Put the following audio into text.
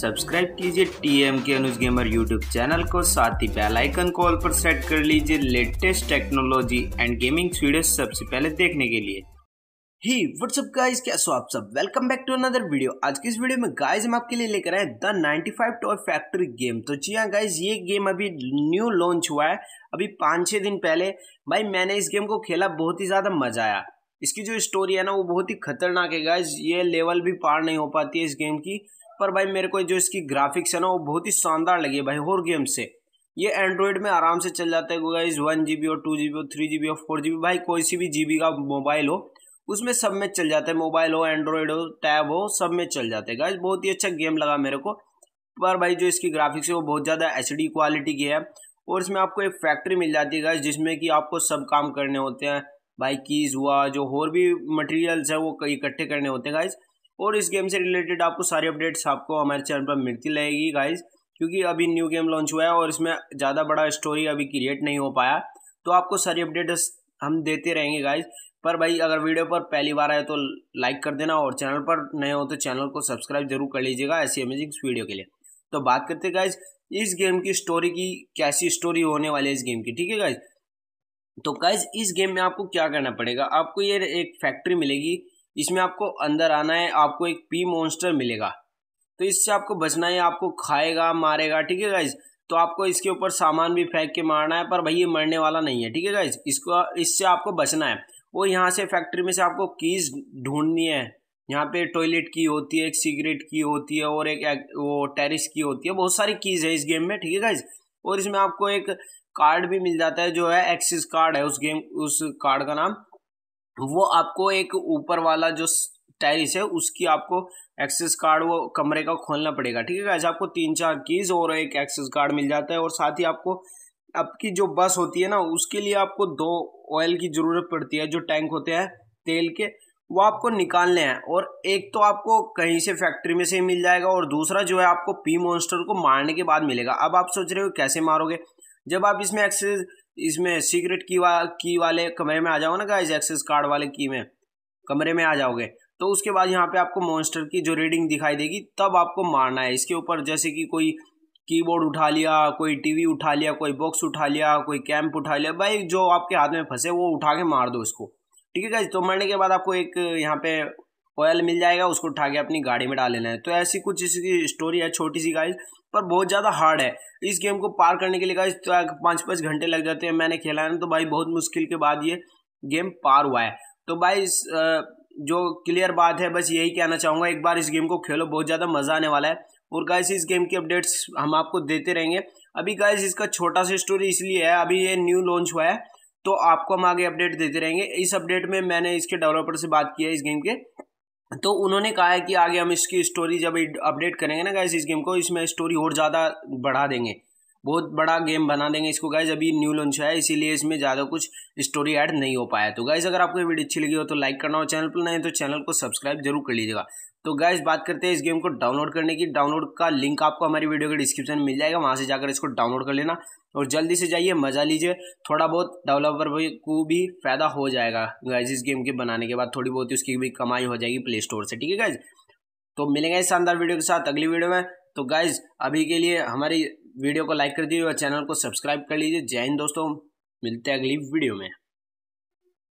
subscribe कीजिए TM के अनुज gamer YouTube channel को साथ ही बेल आइकन कॉल पर सेट कर लीजिए latest technology and gaming video सबसे पहले देखने के लिए ही व्हाट्सअप गाइस क्या सो आप सब welcome back to another video आज की इस वीडियो में गाइस हम आपके लिए लेकर आए द 95 टॉय फैक्ट्री गेम तो जी हाँ गाइज ये गेम अभी न्यू लॉन्च हुआ है अभी पाँच छः दिन पहले भाई मैंने इस गेम को खेला बहुत ही ज़्यादा मज़ा आया इसकी जो स्टोरी है ना वो बहुत ही खतरनाक है गाइज ये लेवल भी पार नहीं हो पाती है इस गेम की पर भाई मेरे को जो इसकी ग्राफिक्स है ना वो बहुत ही शानदार लगी है भाई और गेम से ये एंड्रॉयड में आराम से चल जाता है गाइज वन जी बी और टू जी बी और थ्री जी बी और फोर जी बी भाई कोई सी भी जी बी का मोबाइल हो उसमें सब में चल जाता है मोबाइल हो एंड्रॉयड हो टैब हो सब में चल जाते हैं गाइज बहुत ही अच्छा गेम लगा मेरे को पर भाई जो इसकी ग्राफिक्स है वो बहुत ज़्यादा एच क्वालिटी की है और इसमें आपको एक फैक्ट्री मिल जाती है गाइज जिसमें कि आपको सब काम करने होते हैं बाइक कीज हुआ जो और भी मटेरियल्स है वो इकट्ठे करने होते हैं गाइज और इस गेम से रिलेटेड आपको सारे अपडेट्स आपको हमारे चैनल पर मिलती रहेगी गाइज क्योंकि अभी न्यू गेम लॉन्च हुआ है और इसमें ज़्यादा बड़ा स्टोरी अभी क्रिएट नहीं हो पाया तो आपको सारी अपडेट्स हम देते रहेंगे गाइज पर भाई अगर वीडियो पर पहली बार आए तो लाइक कर देना और चैनल पर नए हो तो चैनल को सब्सक्राइब जरूर कर लीजिएगा ऐसी अमेजिंग वीडियो के लिए तो बात करते गाइज इस गेम की स्टोरी की कैसी स्टोरी होने वाली है इस गेम की ठीक है गाइज तो गाइज इस गेम में आपको क्या करना पड़ेगा आपको ये एक फैक्ट्री मिलेगी इसमें आपको अंदर आना है आपको एक पी मॉन्स्टर मिलेगा तो इससे आपको बचना है आपको खाएगा मारेगा ठीक है गाइज तो आपको इसके ऊपर सामान भी फेंक के मारना है पर भाई ये मरने वाला नहीं है ठीक है गाइज इसको इससे आपको बचना है और यहाँ से फैक्ट्री में से आपको कीज ढूंढनी है यहाँ पे टॉयलेट की होती है एक सिगरेट की होती है और एक, एक वो टेरिस की होती है बहुत सारी कीज़ है इस गेम में ठीक है गाइज और इसमें आपको एक कार्ड भी मिल जाता है जो है एक्सिस कार्ड है उस गेम उस कार्ड का नाम वो आपको एक ऊपर वाला जो टाइल्स है उसकी आपको एक्सेस कार्ड वो कमरे का खोलना पड़ेगा ठीक है ऐसे आपको तीन चार कीज और एक एक्सेस कार्ड मिल जाता है और साथ ही आपको आपकी जो बस होती है ना उसके लिए आपको दो ऑयल की ज़रूरत पड़ती है जो टैंक होते हैं तेल के वो आपको निकालने हैं और एक तो आपको कहीं से फैक्ट्री में से मिल जाएगा और दूसरा जो है आपको पी मॉन्स्टर को मारने के बाद मिलेगा अब आप सोच रहे हो कैसे मारोगे जब आप इसमें एक्सेस इसमें सीक्रेट की वा की वाले कमरे में आ जाओ ना गाइज एक्सेस कार्ड वाले की में कमरे में आ जाओगे तो उसके बाद यहाँ पे आपको मॉन्स्टर की जो रीडिंग दिखाई देगी तब आपको मारना है इसके ऊपर जैसे कि कोई कीबोर्ड उठा लिया कोई टीवी उठा लिया कोई बॉक्स उठा लिया कोई कैंप उठा लिया भाई जो आपके हाथ में फंसे वो उठा के मार दो इसको ठीक है तो मरने के बाद आपको एक यहाँ पे ऑयल मिल जाएगा उसको उठा के अपनी गाड़ी में डाल लेना है तो ऐसी कुछ इसकी स्टोरी है छोटी सी गाइज पर बहुत ज़्यादा हार्ड है इस गेम को पार करने के लिए गाइज तो पाँच पाँच घंटे लग जाते हैं मैंने खेला है ना तो भाई बहुत मुश्किल के बाद ये गेम पार हुआ है तो भाई इस जो क्लियर बात है बस यही कहना चाहूँगा एक बार इस गेम को खेलो बहुत ज़्यादा मज़ा आने वाला है और गाइस इस गेम की अपडेट्स हम आपको देते रहेंगे अभी गाइस इसका छोटा सा स्टोरी इसलिए है अभी ये न्यू लॉन्च हुआ है तो आपको हम आगे अपडेट देते रहेंगे इस अपडेट में मैंने इसके डेवलपर से बात की है इस गेम के तो उन्होंने कहा है कि आगे हम इसकी स्टोरी जब अपडेट करेंगे ना गाइस इस गेम को इसमें स्टोरी और ज़्यादा बढ़ा देंगे बहुत बड़ा गेम बना देंगे इसको गाइज अभी न्यू लॉन्च हुआ है इसीलिए इसमें ज़्यादा कुछ स्टोरी ऐड नहीं हो पाया तो गाइज अगर आपको वीडियो अच्छी लगी हो तो लाइक करना और चैनल पर नहीं तो चैनल को सब्सक्राइब जरूर कर लीजिएगा तो गाइज बात करते हैं इस गेम को डाउनलोड करने की डाउनलोड का लिंक आपको हमारी वीडियो के डिस्क्रिप्शन में मिल जाएगा वहाँ से जाकर इसको डाउनलोड कर लेना और जल्दी से जाइए मज़ा लीजिए थोड़ा बहुत डेवलपर को भी फ़ायदा हो जाएगा गाइज इस गेम के बनाने के बाद थोड़ी बहुत उसकी भी कमाई हो जाएगी प्ले स्टोर से ठीक है गाइज तो मिलेंगे इस शानदार वीडियो के साथ अगली वीडियो में तो गाइज अभी के लिए हमारी वीडियो को लाइक कर दीजिए और चैनल को सब्सक्राइब कर लीजिए जय हिंद दोस्तों मिलते हैं अगली वीडियो में